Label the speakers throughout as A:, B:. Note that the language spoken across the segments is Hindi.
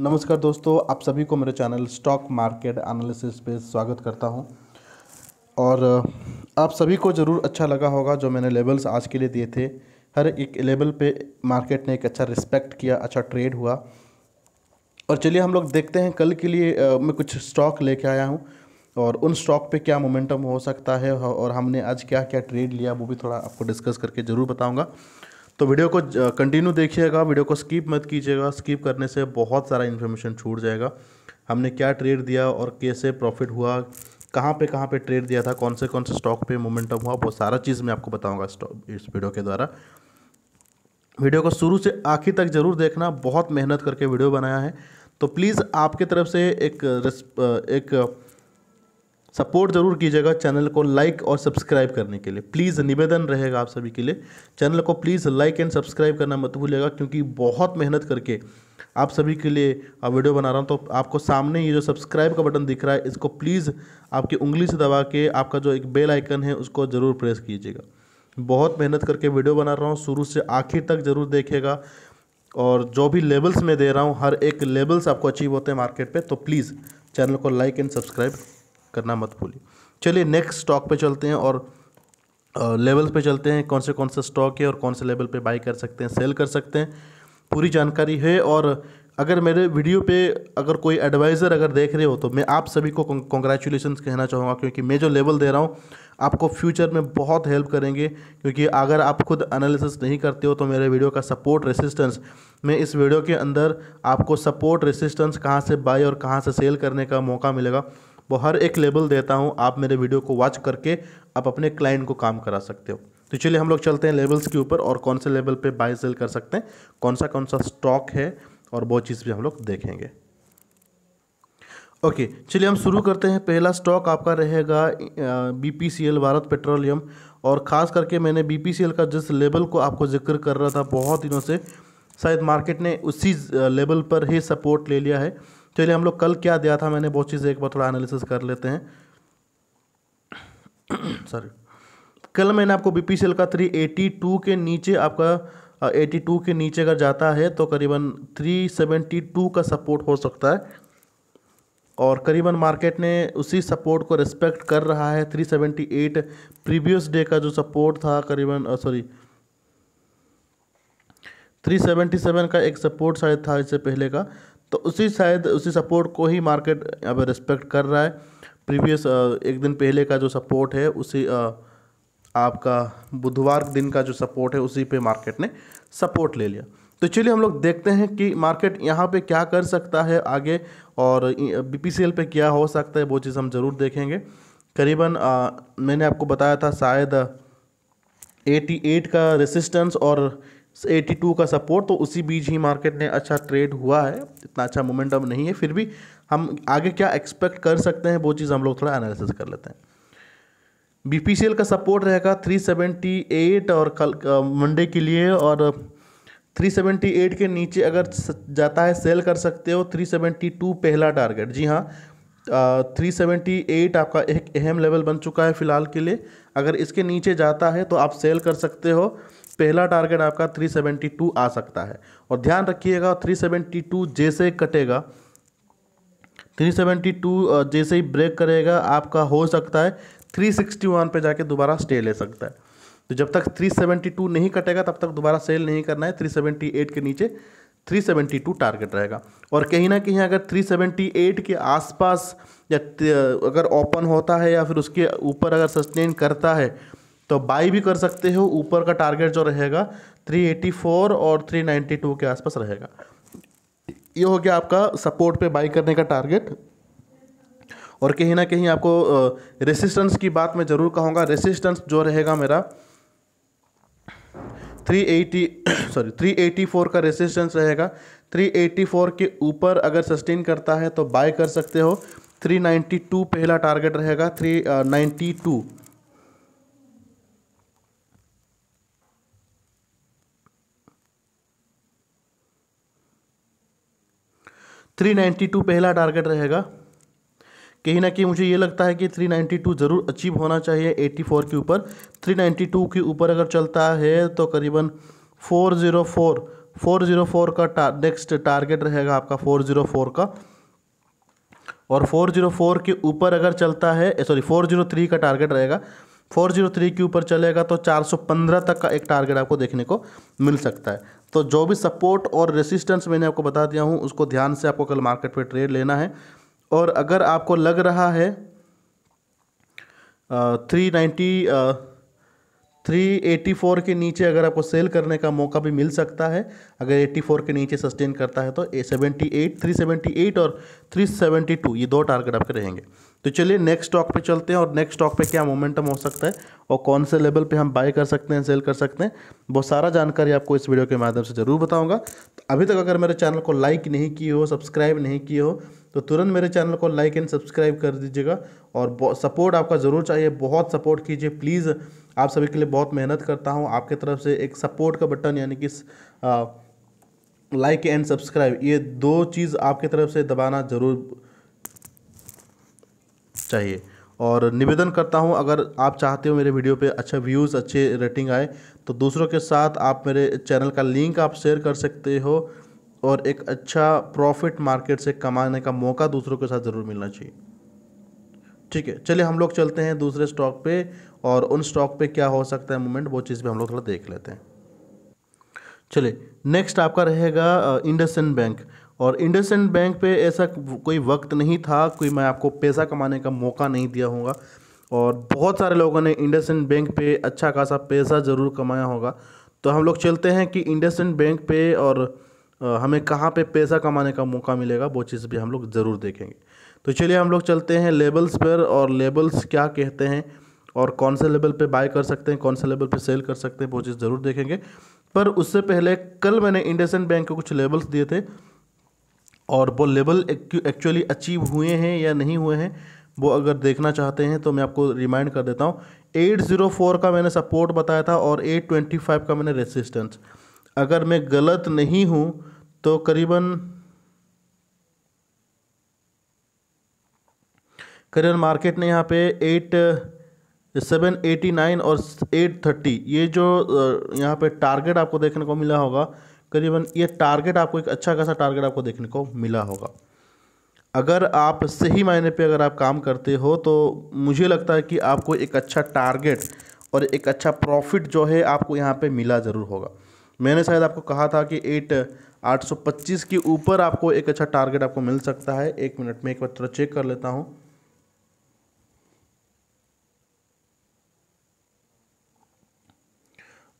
A: नमस्कार दोस्तों आप सभी को मेरे चैनल स्टॉक मार्केट एनालिसिस पे स्वागत करता हूं और आप सभी को ज़रूर अच्छा लगा होगा जो मैंने लेवल्स आज के लिए दिए थे हर एक लेवल पे मार्केट ने एक अच्छा रिस्पेक्ट किया अच्छा ट्रेड हुआ और चलिए हम लोग देखते हैं कल के लिए मैं कुछ स्टॉक लेके आया हूँ और उन स्टॉक पे क्या मोमेंटम हो सकता है और हमने आज क्या क्या ट्रेड लिया वो भी थोड़ा आपको डिस्कस करके ज़रूर बताऊँगा तो वीडियो को कंटिन्यू देखिएगा वीडियो को स्किप मत कीजिएगा स्किप करने से बहुत सारा इन्फॉर्मेशन छूट जाएगा हमने क्या ट्रेड दिया और कैसे प्रॉफिट हुआ कहाँ पे कहाँ पे ट्रेड दिया था कौन से कौन से स्टॉक पे मोमेंटम हुआ वो सारा चीज़ मैं आपको बताऊँगा इस वीडियो के द्वारा वीडियो को शुरू से आखिर तक ज़रूर देखना बहुत मेहनत करके वीडियो बनाया है तो प्लीज़ आपके तरफ से एक एक सपोर्ट ज़रूर कीजिएगा चैनल को लाइक और सब्सक्राइब करने के लिए प्लीज़ निवेदन रहेगा आप सभी के लिए चैनल को प्लीज़ लाइक एंड सब्सक्राइब करना मत भूलिएगा क्योंकि बहुत मेहनत करके आप सभी के लिए वीडियो बना रहा हूँ तो आपको सामने ये जो सब्सक्राइब का बटन दिख रहा है इसको प्लीज़ आपकी उंगली से दबा के आपका जो एक बेल आइकन है उसको ज़रूर प्रेस कीजिएगा बहुत मेहनत करके वीडियो बना रहा हूँ शुरू से आखिर तक ज़रूर देखेगा और जो भी लेवल्स मैं दे रहा हूँ हर एक लेवल्स आपको अचीव होते हैं मार्केट पे तो प्लीज़ चैनल को लाइक एंड सब्सक्राइब करना मत भूलिए चलिए नेक्स्ट स्टॉक पे चलते हैं और लेवल्स पे चलते हैं कौन से कौन से स्टॉक है और कौन से लेवल पे बाई कर सकते हैं सेल कर सकते हैं पूरी जानकारी है और अगर मेरे वीडियो पे अगर कोई एडवाइज़र अगर देख रहे हो तो मैं आप सभी को कॉन्ग्रेचुलेसन कहना चाहूँगा क्योंकि मैं जो लेवल दे रहा हूँ आपको फ्यूचर में बहुत हेल्प करेंगे क्योंकि अगर आप खुद एनालिसिस नहीं करते हो तो मेरे वीडियो का सपोर्ट रेसिस्टेंस मैं इस वीडियो के अंदर आपको सपोर्ट रेसिस्टेंस कहाँ से बाई और कहाँ से सेल करने का मौका मिलेगा वो हर एक लेबल देता हूँ आप मेरे वीडियो को वॉच करके आप अपने क्लाइंट को काम करा सकते हो तो चलिए हम लोग चलते हैं लेवल्स के ऊपर और कौन से लेवल पे बाय सेल कर सकते हैं कौन सा कौन सा स्टॉक है और वो चीज़ भी हम लोग देखेंगे ओके चलिए हम शुरू करते हैं पहला स्टॉक आपका रहेगा बीपीसीएल भारत पेट्रोलियम और ख़ास करके मैंने बीपीसीएल का जिस लेवल को आपको जिक्र कर रहा था बहुत दिनों से शायद मार्केट ने उसी लेवल पर ही सपोर्ट ले लिया है तो चलिए हम लोग कल क्या दिया था मैंने बहुत चीज़ें एक बार थोड़ा एनालिसिस कर लेते हैं सॉरी कल मैंने आपको बी पी सी एल का थ्री एटी टू के नीचे आपका एटी टू के नीचे अगर जाता है तो करीबन थ्री सेवेंटी टू का सपोर्ट हो सकता है और करीबन मार्केट ने उसी सपोर्ट को रिस्पेक्ट कर रहा है थ्री एट प्रीवियस डे का जो सपोर्ट था करीबन सॉरी थ्री सेवेंटी सेवन का एक सपोर्ट शायद था इससे पहले का तो उसी शायद उसी सपोर्ट को ही मार्केट अब रिस्पेक्ट कर रहा है प्रीवियस एक दिन पहले का जो सपोर्ट है उसी आपका बुधवार दिन का जो सपोर्ट है उसी पे मार्केट ने सपोर्ट ले लिया तो चलिए हम लोग देखते हैं कि मार्केट यहाँ पे क्या कर सकता है आगे और बीपीसीएल पे क्या हो सकता है वो चीज़ हम ज़रूर देखेंगे करीबन आ, मैंने आपको बताया था शायद 88 का रेसिस्टेंस और एटी टू का सपोर्ट तो उसी बीच ही मार्केट ने अच्छा ट्रेड हुआ है इतना अच्छा मोमेंटम नहीं है फिर भी हम आगे क्या एक्सपेक्ट कर सकते हैं वो चीज़ हम लोग थोड़ा एनालिसिस कर लेते हैं बी का सपोर्ट रहेगा 378 और कल मंडे के लिए और 378 के नीचे अगर जाता है सेल कर सकते हो 372 पहला टारगेट जी हाँ थ्री सेवेंटी एट आपका एक अहम लेवल बन चुका है फ़िलहाल के लिए अगर इसके नीचे जाता है तो आप सेल कर सकते हो पहला टारगेट आपका 372 आ सकता है और ध्यान रखिएगा 372 जैसे कटेगा 372 जैसे ही ब्रेक करेगा आपका हो सकता है 361 पे जाके दोबारा स्टे ले सकता है तो जब तक 372 नहीं कटेगा तब तक दोबारा सेल नहीं करना है 378 के नीचे 372 टारगेट रहेगा और कहीं ना कहीं अगर 378 के आसपास या अगर ओपन होता है या फिर उसके ऊपर अगर सस्टेन करता है तो बाई भी कर सकते हो ऊपर का टारगेट जो रहेगा 384 और 392 के आसपास रहेगा ये हो गया आपका सपोर्ट पे बाई करने का टारगेट और कहीं ना कहीं आपको रेसिस्टेंस की बात मैं ज़रूर कहूँगा रेसिस्टेंस जो रहेगा मेरा 380 सॉरी 384 का रेसिस्टेंस रहेगा 384 के ऊपर अगर सस्टेन करता है तो बाय कर सकते हो 392 पहला टारगेट रहेगा 392 392 पहला टारगेट रहेगा कहीं ना कहीं मुझे ये लगता है कि 392 ज़रूर अचीव होना चाहिए 84 के ऊपर 392 के ऊपर अगर चलता है तो करीबन 404 404 का टा, नेक्स्ट टारगेट रहेगा आपका 404 का और 404 के ऊपर अगर चलता है सॉरी 403 का टारगेट रहेगा 403 के ऊपर चलेगा तो 415 तक का एक टारगेट आपको देखने को मिल सकता है तो जो भी सपोर्ट और रेसिस्टेंस मैंने आपको बता दिया हूँ उसको ध्यान से आपको कल मार्केट पे ट्रेड लेना है और अगर आपको लग रहा है three ninety three eighty four के नीचे अगर आपको सेल करने का मौका भी मिल सकता है अगर एट्टी फोर के नीचे सस्टेन करता है तो seventy eight three seventy eight और थ्री सेवेंटी टू ये दो टारगेट आपके रहेंगे तो चलिए नेक्स्ट स्टॉक पे चलते हैं और नेक्स्ट स्टॉक पे क्या मोमेंटम हो सकता है और कौन से लेवल पे हम बाय कर सकते हैं सेल कर सकते हैं वो सारा जानकारी आपको इस वीडियो के माध्यम से ज़रूर बताऊंगा तो अभी तक अगर मेरे चैनल को लाइक नहीं किए हो सब्सक्राइब नहीं किए हो तो तुरंत मेरे चैनल को लाइक एंड सब्सक्राइब कर दीजिएगा और सपोर्ट आपका ज़रूर चाहिए बहुत सपोर्ट कीजिए प्लीज़ आप सभी के लिए बहुत मेहनत करता हूँ आपके तरफ से एक सपोर्ट का बटन यानी कि लाइक एंड सब्सक्राइब ये दो चीज़ आपकी तरफ से दबाना ज़रूर चाहिए और निवेदन करता हूँ अगर आप चाहते हो मेरे वीडियो पे अच्छा व्यूज़ अच्छे रेटिंग आए तो दूसरों के साथ आप मेरे चैनल का लिंक आप शेयर कर सकते हो और एक अच्छा प्रॉफिट मार्केट से कमाने का मौका दूसरों के साथ ज़रूर मिलना चाहिए ठीक है चलिए हम लोग चलते हैं दूसरे स्टॉक पे और उन स्टॉक पे क्या हो सकता है मूवमेंट वो चीज़ भी हम लोग थोड़ा देख लेते हैं चलिए नेक्स्ट आपका रहेगा इंडस बैंक और इंडसेंड बैंक पे ऐसा कोई वक्त नहीं था कोई मैं आपको पैसा कमाने का मौका नहीं दिया होगा और बहुत सारे लोगों ने इंडसेंड बैंक पे अच्छा खासा पैसा ज़रूर कमाया होगा तो हम लोग चलते हैं कि इंडसेंड बैंक पे और हमें कहाँ पे पैसा कमाने का मौका मिलेगा वो चीज़ भी हम लोग ज़रूर देखेंगे तो चलिए हम लोग चलते हैं लेबल्स पर और लेबल्स क्या कहते हैं और कौन से लेवल पे बाय कर सकते हैं कौन से लेवल पे सेल कर सकते हैं वो चीज़ ज़रूर देखेंगे पर उससे पहले कल मैंने इंडसेंड बैंक के कुछ लेबल्स दिए थे और वो लेवल एक्चुअली अचीव हुए हैं या नहीं हुए हैं वो अगर देखना चाहते हैं तो मैं आपको रिमाइंड कर देता हूँ 804 का मैंने सपोर्ट बताया था और 825 का मैंने रेसिस्टेंस अगर मैं गलत नहीं हूँ तो करीबन करीबन मार्केट ने यहाँ पे एट सेवन एटी नाइन और एट थर्टी ये जो यहाँ पे टारगेट आपको देखने को मिला होगा करीबन ये टारगेट आपको एक अच्छा खासा टारगेट आपको देखने को मिला होगा अगर आप सही मायने पे अगर आप काम करते हो तो मुझे लगता है कि आपको एक अच्छा टारगेट और एक अच्छा प्रॉफिट जो है आपको यहाँ पे मिला ज़रूर होगा मैंने शायद आपको कहा था कि एट आठ सौ पच्चीस के ऊपर आपको एक अच्छा टारगेट आपको मिल सकता है एक मिनट में एक बार थोड़ा चेक कर लेता हूँ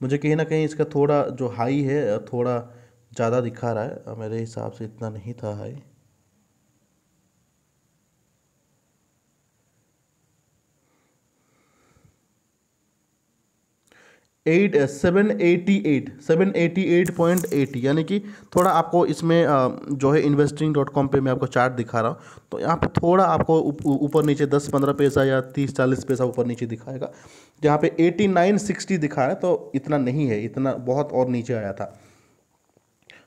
A: मुझे कहीं ना कहीं इसका थोड़ा जो हाई है थोड़ा ज़्यादा दिखा रहा है मेरे हिसाब से इतना नहीं था high eight seven eighty eight seven eighty eight point eight यानी कि थोड़ा आपको इसमें जो है इन्वेस्टिंग डॉट कॉम पर मैं आपको चार्ट दिखा रहा हूँ तो यहाँ पे थोड़ा आपको ऊपर नीचे दस पंद्रह पैसा या तीस चालीस पैसा ऊपर नीचे दिखाएगा जहाँ पे एटी नाइन सिक्सटी दिखा रहा है तो इतना नहीं है इतना बहुत और नीचे आया था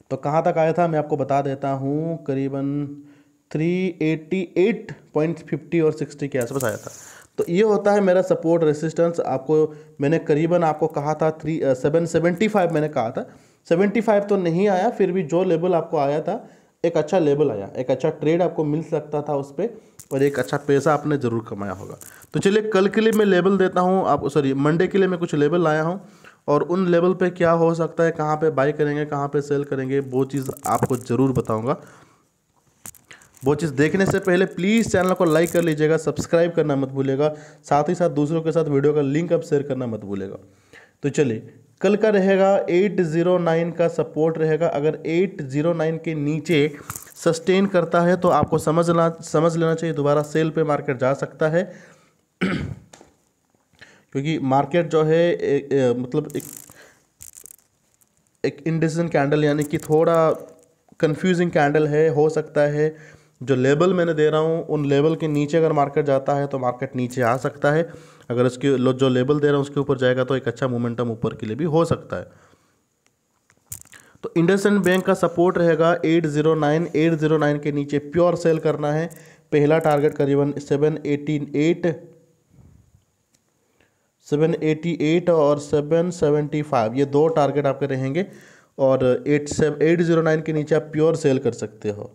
A: तो कहाँ तक आया था मैं आपको बता देता हूँ करीबन three eighty eight point fifty और सिक्सटी के आसपास आया था तो ये होता है मेरा सपोर्ट रेसिस्टेंस आपको मैंने करीबन आपको कहा था थ्री सेवन सेवेंटी फाइव मैंने कहा था सेवेंटी फाइव तो नहीं आया फिर भी जो लेवल आपको आया था एक अच्छा लेवल आया एक अच्छा ट्रेड आपको मिल सकता था उस पर और एक अच्छा पैसा आपने ज़रूर कमाया होगा तो चलिए कल के लिए मैं लेवल देता हूँ आप सॉरी मंडे के लिए मैं कुछ लेवल लाया हूँ और उन लेवल पे क्या हो सकता है कहाँ पे बाई करेंगे कहाँ पे सेल करेंगे वो चीज़ आपको ज़रूर बताऊँगा वो चीज़ देखने से पहले प्लीज़ चैनल को लाइक कर लीजिएगा सब्सक्राइब करना मत भूलेगा साथ ही साथ दूसरों के साथ वीडियो का लिंक अब शेयर करना मत भूलेगा तो चलिए कल का रहेगा 809 का सपोर्ट रहेगा अगर 809 के नीचे सस्टेन करता है तो आपको समझना समझ लेना चाहिए दोबारा सेल पे मार्केट जा सकता है क्योंकि मार्केट जो है ए, ए, मतलब एक एक इंडिसन कैंडल यानी कि थोड़ा कंफ्यूजिंग कैंडल है हो सकता है जो लेवल मैंने दे रहा हूँ उन लेवल के नीचे अगर मार्केट जाता है तो मार्केट नीचे आ सकता है अगर उसके जो लेवल दे रहा हूँ उसके ऊपर जाएगा तो एक अच्छा मोमेंटम ऊपर के लिए भी हो सकता है तो इंडसइंड बैंक का सपोर्ट रहेगा 809 809 के नीचे प्योर सेल करना है पहला टारगेट करीबन 788 788 और 775 ये दो टारगेट आपके रहेंगे और eight seven eight zero nine के नीचे आप प्योर सेल कर सकते हो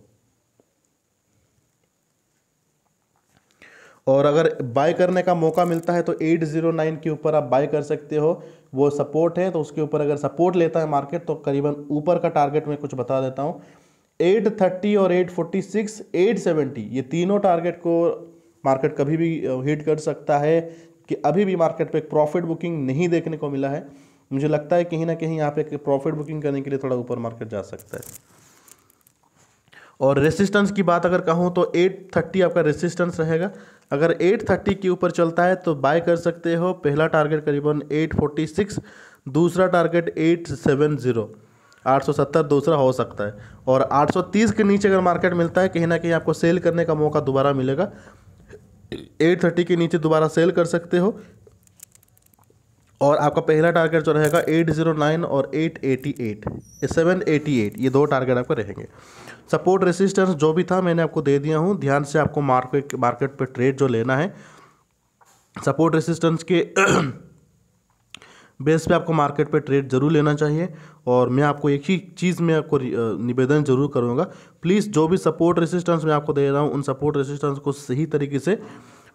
A: और अगर बाय करने का मौका मिलता है तो 809 के ऊपर आप बाय कर सकते हो वो सपोर्ट है तो उसके ऊपर अगर सपोर्ट लेता है मार्केट तो करीबन ऊपर का टारगेट मैं कुछ बता देता हूँ 830 और 846, 870 ये तीनों टारगेट को मार्केट कभी भी हिट कर सकता है कि अभी भी मार्केट पे एक प्रॉफिट बुकिंग नहीं देखने को मिला है मुझे लगता है कहीं ना कहीं यहाँ पे प्रॉफिट बुकिंग करने के लिए थोड़ा ऊपर मार्केट जा सकता है और रेसिस्टेंस की बात अगर कहूँ तो 830 आपका रेसिस्टेंस रहेगा अगर 830 के ऊपर चलता है तो बाय कर सकते हो पहला टारगेट करीबन 846 दूसरा टारगेट 870 870 दूसरा हो सकता है और 830 के नीचे अगर मार्केट मिलता है कहीं ना कहीं आपको सेल करने का मौका दोबारा मिलेगा 830 के नीचे दोबारा सेल कर सकते हो और आपका पहला टारगेट जो रहेगा 809 और 888 788 ये दो टारगेट आपका रहेंगे सपोर्ट रेसिस्टेंस जो भी था मैंने आपको दे दिया हूँ ध्यान से आपको मार्केट मार्केट पर ट्रेड जो लेना है सपोर्ट रेसिस्टेंस के बेस पे आपको मार्केट पे ट्रेड जरूर लेना चाहिए और मैं आपको एक ही चीज़ में आपको निवेदन जरूर करूँगा प्लीज़ जो भी सपोर्ट रेसिस्टेंस मैं आपको दे रहा हूँ उन सपोर्ट रेसिस्टेंस को सही तरीके से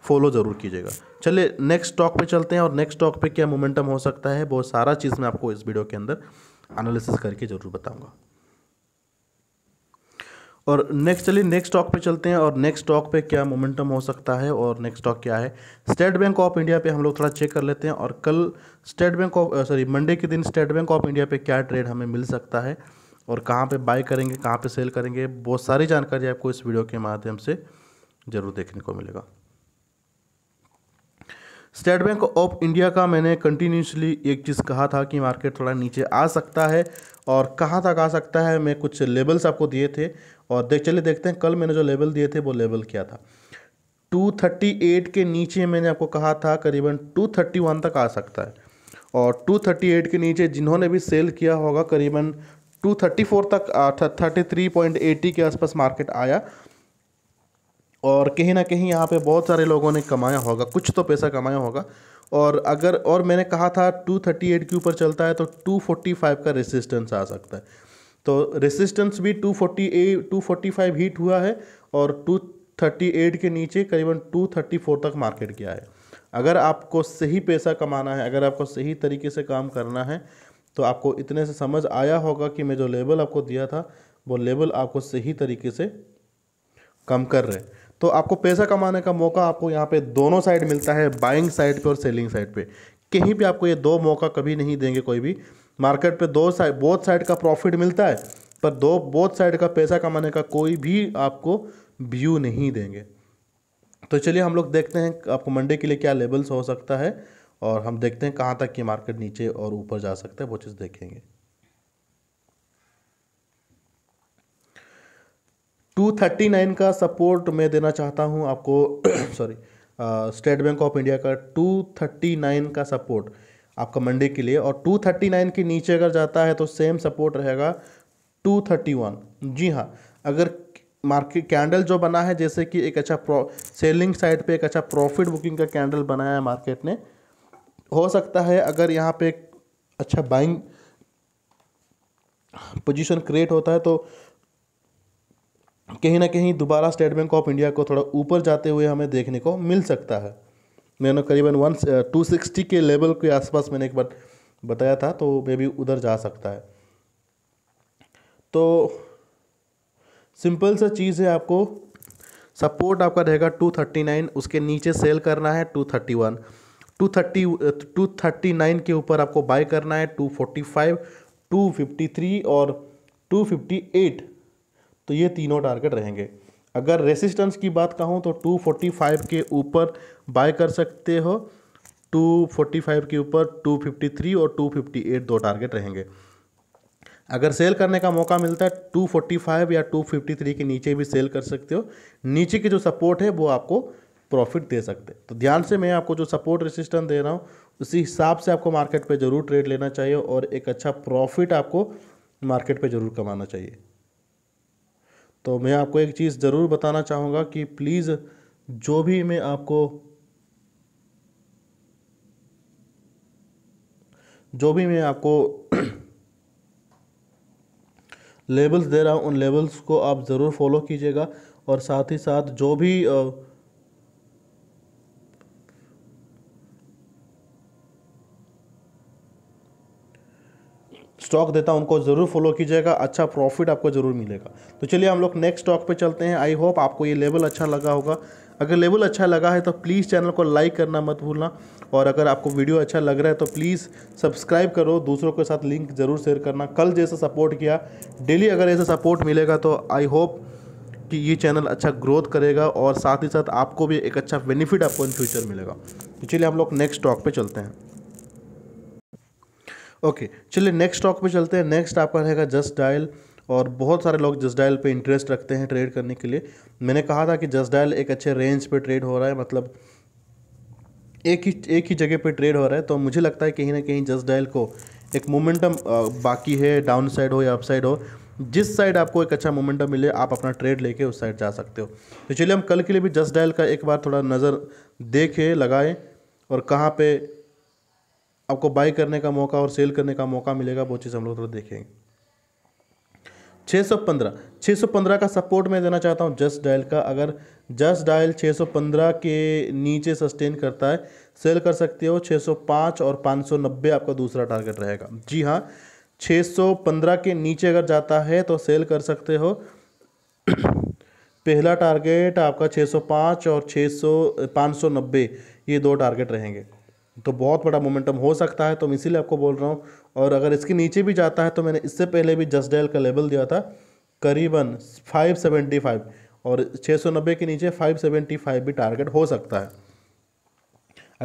A: फॉलो ज़रूर कीजिएगा चलिए नेक्स्ट स्टॉक पे चलते हैं और नेक्स्ट स्टॉक पे क्या मोमेंटम हो सकता है बहुत सारा चीज़ मैं आपको इस वीडियो के अंदर एनालिसिस करके ज़रूर बताऊँगा और नेक्स्ट चलिए नेक्स्ट स्टॉक पे चलते हैं और नेक्स्ट स्टॉक पे क्या मोमेंटम हो सकता है और नेक्स्ट स्टॉक क्या है स्टेट बैंक ऑफ इंडिया पे हम लोग थोड़ा चेक कर लेते हैं और कल state bank of sorry Monday के दिन स्टेट बैंक ऑफ इंडिया पे क्या ट्रेड हमें मिल सकता है और कहाँ पे बाय करेंगे कहाँ पे सेल करेंगे बहुत सारी जानकारी आपको इस वीडियो के माध्यम से ज़रूर देखने को मिलेगा स्टेट बैंक ऑफ इंडिया का मैंने कंटिन्यूसली एक चीज़ कहा था कि मार्केट थोड़ा नीचे आ सकता है और कहाँ तक आ सकता है मैं कुछ लेवल्स आपको दिए थे और देख चलिए देखते हैं कल मैंने जो लेवल दिए थे वो लेवल क्या था 238 के नीचे मैंने आपको कहा था करीबन 231 तक आ सकता है और 238 के नीचे जिन्होंने भी सेल किया होगा करीबन 234 तक 33.80 के आसपास मार्केट आया और कहीं ना कहीं यहाँ पे बहुत सारे लोगों ने कमाया होगा कुछ तो पैसा कमाया होगा और अगर और मैंने कहा था 238 के ऊपर चलता है तो 245 का रेसिस्टेंस आ सकता है तो रेसिस्टेंस भी 248 245 हिट हुआ है और 238 के नीचे करीबन 234 तक मार्केट गया है अगर आपको सही पैसा कमाना है अगर आपको सही तरीके से काम करना है तो आपको इतने से समझ आया होगा कि मैं जो लेबल आपको दिया था वो लेवल आपको सही तरीके से कम कर रहे हैं तो आपको पैसा कमाने का मौका आपको यहाँ पे दोनों साइड मिलता है बाइंग साइड पे और सेलिंग साइड पे कहीं भी आपको ये दो मौका कभी नहीं देंगे कोई भी मार्केट पे दो साइड बोथ साइड का प्रॉफिट मिलता है पर दो बोथ साइड का पैसा कमाने का कोई भी आपको व्यू नहीं देंगे तो चलिए हम लोग देखते हैं आपको मंडे के लिए क्या लेवल्स हो सकता है और हम देखते हैं कहाँ तक ये मार्केट नीचे और ऊपर जा सकता है वो चीज़ देखेंगे 239 का सपोर्ट मैं देना चाहता हूँ आपको sorry state bank of India का 239 का सपोर्ट आपका मंडे के लिए और 239 के नीचे अगर जाता है तो सेम सपोर्ट रहेगा 231 जी हाँ अगर मार्केट कैंडल जो बना है जैसे कि एक अच्छा सेलिंग साइड पे एक अच्छा प्रॉफिट बुकिंग का कैंडल बनाया है मार्केट ने हो सकता है अगर यहाँ पे एक अच्छा बाइंग पोजीशन क्रिएट होता है तो कहीं ना कहीं दोबारा स्टेट बैंक ऑफ इंडिया को थोड़ा ऊपर जाते हुए हमें देखने को मिल सकता है मैंने करीबन वन टू सिक्सटी के लेवल के आसपास मैंने एक बार बताया था तो मे भी उधर जा सकता है तो सिंपल सा चीज़ है आपको सपोर्ट आपका रहेगा टू थर्टी नाइन उसके नीचे सेल करना है two two thirty thirty one two thirty nine के ऊपर आपको बाई करना है two two forty five fifty three और टू फिफ्टी एट तो ये तीनों टारगेट रहेंगे अगर रेसिस्टेंस की बात कहूँ तो 245 के ऊपर बाय कर सकते हो 245 के ऊपर 253 और 258 दो टारगेट रहेंगे अगर सेल करने का मौका मिलता है 245 या 253 के नीचे भी सेल कर सकते हो नीचे के जो सपोर्ट है वो आपको प्रॉफिट दे सकते हैं तो ध्यान से मैं आपको जो सपोर्ट रेसिस्टेंस दे रहा हूँ उसी हिसाब से आपको मार्केट पे ज़रूर ट्रेड लेना चाहिए और एक अच्छा प्रॉफिट आपको मार्केट पे ज़रूर कमाना चाहिए तो मैं आपको एक चीज़ ज़रूर बताना चाहूँगा कि प्लीज़ जो भी मैं आपको जो भी मैं आपको लेबल्स दे रहा हूँ उन लेबल्स को आप ज़रूर फॉलो कीजिएगा और साथ ही साथ जो भी स्टॉक देता हूँ उनको ज़रूर फॉलो कीजिएगा अच्छा प्रॉफिट आपको ज़रूर मिलेगा तो चलिए हम लोग नेक्स्ट स्टॉक पे चलते हैं आई होप आपको ये लेवल अच्छा लगा होगा अगर लेवल अच्छा लगा है तो प्लीज़ चैनल को लाइक करना मत भूलना और अगर आपको वीडियो अच्छा लग रहा है तो प्लीज़ सब्सक्राइब करो दूसरों के साथ लिंक ज़रूर शेयर करना कल जैसा सपोर्ट किया डेली अगर ऐसा सपोर्ट मिलेगा तो आई होप कि ये चैनल अच्छा ग्रोथ करेगा और साथ ही साथ आपको भी एक अच्छा बेनिफिट आपको इन फ्यूचर मिलेगा तो चलिए हम लोग नेक्स्ट स्टॉक पे चलते हैं ओके चलिए नेक्स्ट स्टॉक पे चलते हैं नेक्स्ट आपका रहेगा जस्ट डायल और बहुत सारे लोग जस्ट डायल पे इंटरेस्ट रखते हैं ट्रेड करने के लिए मैंने कहा था कि जस्ट डायल एक अच्छे रेंज पे ट्रेड हो रहा है मतलब एक ही एक ही जगह पे ट्रेड हो रहा है तो मुझे लगता है कहीं ना कहीं जस्ट डायल को एक मोमेंटम बाकी है डाउन साइड हो या अप साइड हो जिस साइड आपको एक अच्छा मोमेंटम मिले आप अपना ट्रेड लेके उस साइड जा सकते हो तो चलिए हम कल के लिए भी जस्ट डायल का एक बार थोड़ा नज़र देखें लगाएं और कहाँ पे आपको बाई करने का मौका और सेल करने का मौका मिलेगा वो चीज़ हम लोग थोड़ा देखेंगे 615 615 का सपोर्ट मैं देना चाहता हूँ जस्ट डायल का अगर जस्ट डायल 615 के नीचे सस्टेन करता है सेल कर सकते हो 605 और 590 आपका दूसरा टारगेट रहेगा जी हाँ 615 के नीचे अगर जाता है तो सेल कर सकते हो पहला टारगेट आपका 605 और 600 590 ये दो टारगेट रहेंगे तो बहुत बड़ा मोमेंटम हो सकता है तो मैं इसीलिए आपको बोल रहा हूँ और अगर इसके नीचे भी जाता है तो मैंने इससे पहले भी जस्ट डेल का लेवल दिया था करीबन 575 और 690 के नीचे 575 भी टारगेट हो सकता है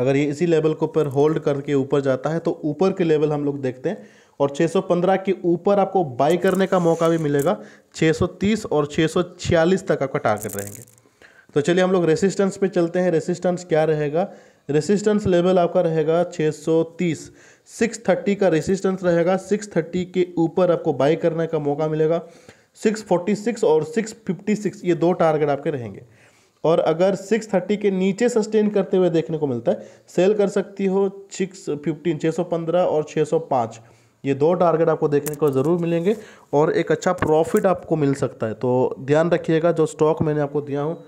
A: अगर ये इसी लेवल के ऊपर होल्ड करके ऊपर जाता है तो ऊपर के लेवल हम लोग देखते हैं और 615 के ऊपर आपको बाई करने का मौका भी मिलेगा 630 और 646 तक आपका टारगेट रहेंगे तो चलिए हम लोग रेसिस्टेंस पे चलते हैं रेसिस्टेंस क्या रहेगा रेसिस्टेंस लेवल आपका रहेगा 630 630 का रेसिस्टेंस रहेगा 630 के ऊपर आपको बाई करने का मौका मिलेगा 646 और 656 ये दो टारगेट आपके रहेंगे और अगर 630 के नीचे सस्टेन करते हुए देखने को मिलता है सेल कर सकती हो सिक्स फिफ्टीन छः और 605 ये दो टारगेट आपको देखने को ज़रूर मिलेंगे और एक अच्छा प्रॉफिट आपको मिल सकता है तो ध्यान रखिएगा जो स्टॉक मैंने आपको दिया हूँ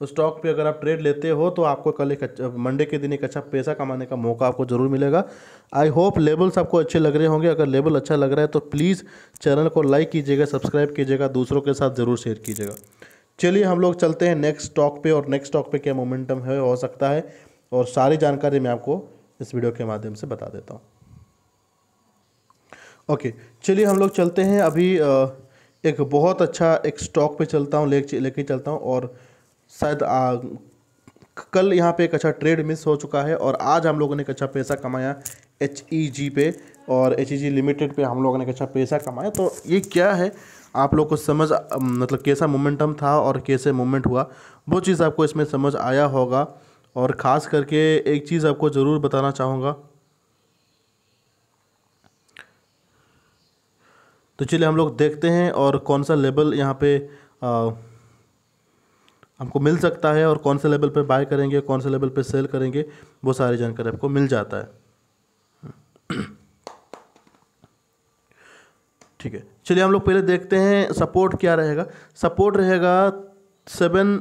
A: उस स्टॉक पे अगर आप ट्रेड लेते हो तो आपको कल एक अच्छा मंडे के दिन एक अच्छा पैसा कमाने का मौका आपको ज़रूर मिलेगा आई होप लेबल्स आपको अच्छे लग रहे होंगे अगर लेबल अच्छा लग रहा है तो प्लीज़ चैनल को लाइक कीजिएगा सब्सक्राइब कीजिएगा दूसरों के साथ ज़रूर शेयर कीजिएगा चलिए हम लोग चलते हैं नेक्स्ट स्टॉक पे और नेक्स्ट स्टॉक पे क्या मोमेंटम है हो सकता है और सारी जानकारी मैं आपको इस वीडियो के माध्यम से बता देता हूँ ओके चलिए हम लोग चलते हैं अभी एक बहुत अच्छा एक स्टॉक पे चलता हूँ लेके चलता हूँ और शायद कल यहाँ पे एक अच्छा ट्रेड मिस हो चुका है और आज हम लोगों ने एक अच्छा पैसा कमाया एच ई जी पे और एच ई जी लिमिटेड पे हम लोगों ने एक अच्छा पैसा कमाया तो ये क्या है आप लोग को समझ मतलब कैसा मोमेंटम था और कैसे मोमेंट हुआ वो चीज़ आपको इसमें समझ आया होगा और ख़ास करके एक चीज़ आपको ज़रूर बताना चाहूँगा तो चलिए हम लोग देखते हैं और कौन सा लेवल यहाँ पे आ, हमको मिल सकता है और कौन से लेवल पे बाय करेंगे कौन से लेवल पे सेल करेंगे वो सारी जानकारी आपको मिल जाता है ठीक है चलिए हम लोग पहले देखते हैं सपोर्ट क्या रहेगा सपोर्ट रहेगा सेवन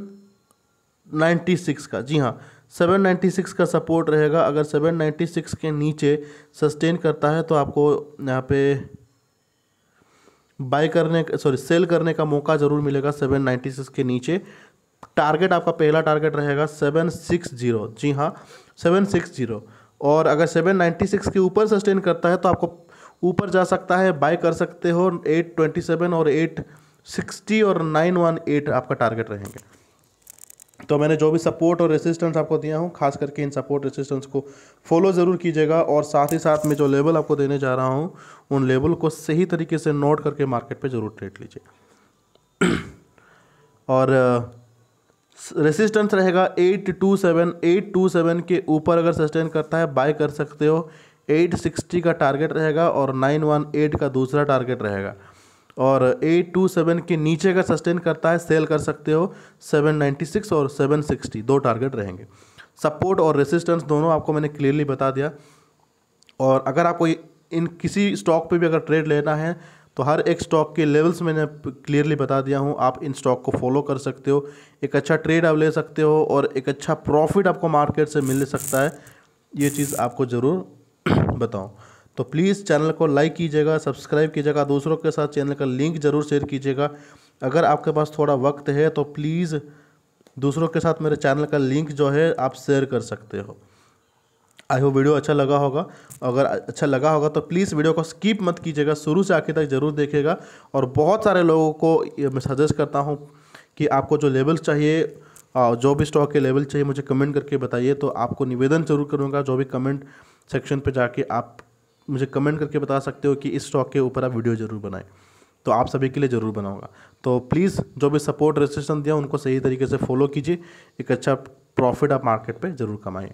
A: नाइन्टी सिक्स का जी हाँ सेवन नाइन्टी सिक्स का सपोर्ट रहेगा अगर सेवन नाइन्टी सिक्स के नीचे सस्टेन करता है तो आपको यहाँ पे बाय करने सॉरी सेल करने का मौका ज़रूर मिलेगा सेवन नाइन्टी सिक्स के नीचे टारगेट आपका पहला टारगेट रहेगा सेवन सिक्स जीरो जी हाँ सेवन सिक्स जीरो और अगर सेवन नाइन्टी सिक्स के ऊपर सस्टेन करता है तो आपको ऊपर जा सकता है बाय कर सकते हो एट ट्वेंटी सेवन और एट सिक्सटी और नाइन वन एट आपका टारगेट रहेंगे तो मैंने जो भी सपोर्ट और रेसिस्टेंस आपको दिया हूँ खास करके इन सपोर्ट रेसिस्टेंस को फॉलो ज़रूर कीजिएगा और साथ ही साथ में जो लेवल आपको देने जा रहा हूँ उन लेवल को सही तरीके से नोट करके मार्केट पर ज़रूर ट्रेड लीजिए और रेसिस्टेंस रहेगा at two seven at two seven के ऊपर अगर सस्टेन करता है बाय कर सकते हो एट सिक्सटी का टारगेट रहेगा और नाइन वन एट का दूसरा टारगेट रहेगा और एट टू सेवन के नीचे का सस्टेन करता है सेल कर सकते हो सेवन नाइन्टी सिक्स और सेवन सिक्सटी दो टारगेट रहेंगे सपोर्ट और रेसिस्टेंस दोनों आपको मैंने क्लियरली बता दिया और अगर आपको इन किसी स्टॉक पे भी अगर ट्रेड लेना है तो हर एक स्टॉक के लेवल्स मैंने क्लियरली बता दिया हूँ आप इन स्टॉक को फॉलो कर सकते हो एक अच्छा ट्रेड आप ले सकते हो और एक अच्छा प्रॉफिट आपको मार्केट से मिल सकता है ये चीज़ आपको ज़रूर बताऊँ तो प्लीज़ चैनल को लाइक कीजिएगा सब्सक्राइब कीजिएगा दूसरों के साथ चैनल का लिंक ज़रूर शेयर कीजिएगा अगर आपके पास थोड़ा वक्त है तो प्लीज़ दूसरों के साथ मेरे चैनल का लिंक जो है आप शेयर कर सकते हो आई होप वीडियो अच्छा लगा होगा अगर अच्छा लगा होगा तो प्लीज़ वीडियो को स्किप मत कीजिएगा शुरू से आखिर तक ज़रूर देखिएगा और बहुत सारे लोगों को मैं सजेस्ट करता हूँ कि आपको जो लेवल्स चाहिए जो भी स्टॉक के लेवल चाहिए मुझे कमेंट करके बताइए तो आपको निवेदन जरूर करूँगा जो भी कमेंट सेक्शन पर जाके आप मुझे कमेंट करके बता सकते हो कि इस स्टॉक के ऊपर आप वीडियो ज़रूर बनाएं तो आप सभी के लिए ज़रूर बनाऊंगा तो प्लीज़ जो भी सपोर्ट रजिस्ट्रेशन दिया उनको सही तरीके से फॉलो कीजिए एक अच्छा प्रॉफिट आप मार्केट पे ज़रूर कमाएँ